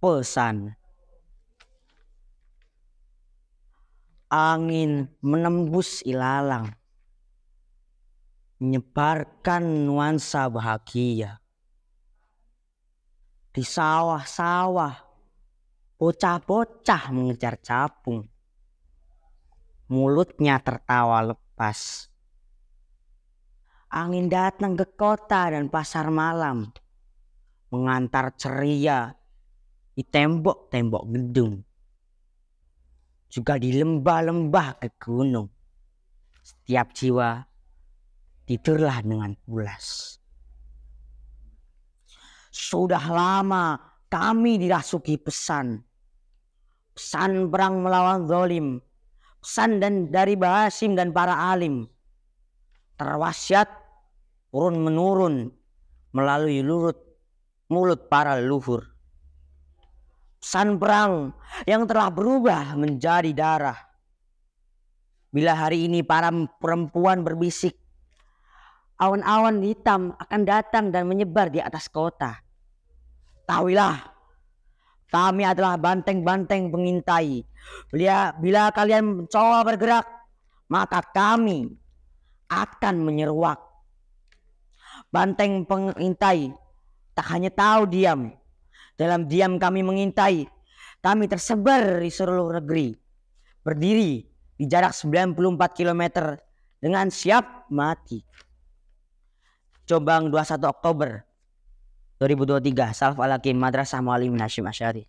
pesan. Angin menembus ilalang, menyebarkan nuansa bahagia. Di sawah-sawah, bocah-bocah mengejar capung. Mulutnya tertawa lepas. Angin datang ke kota dan pasar malam, mengantar ceria di tembok-tembok gedung. Juga di lembah-lembah ke gunung. Setiap jiwa tidurlah dengan pulas. Sudah lama kami dirasuki pesan. Pesan perang melawan zolim. Pesan dan dari bahasim dan para alim. Terwasiat turun menurun melalui lurut mulut para leluhur sanbrang yang telah berubah menjadi darah. Bila hari ini para perempuan berbisik, awan-awan hitam akan datang dan menyebar di atas kota. Tahuilah, kami adalah banteng-banteng pengintai. Bila, bila kalian mencoba bergerak, maka kami akan menyeruak. Banteng pengintai tak hanya tahu diam, dalam diam kami mengintai. Kami tersebar di seluruh negeri. Berdiri di jarak 94 km dengan siap mati. Cobang 21 Oktober 2023 Salaf Al-Hakim Madrasah Mualim Hashim Asyari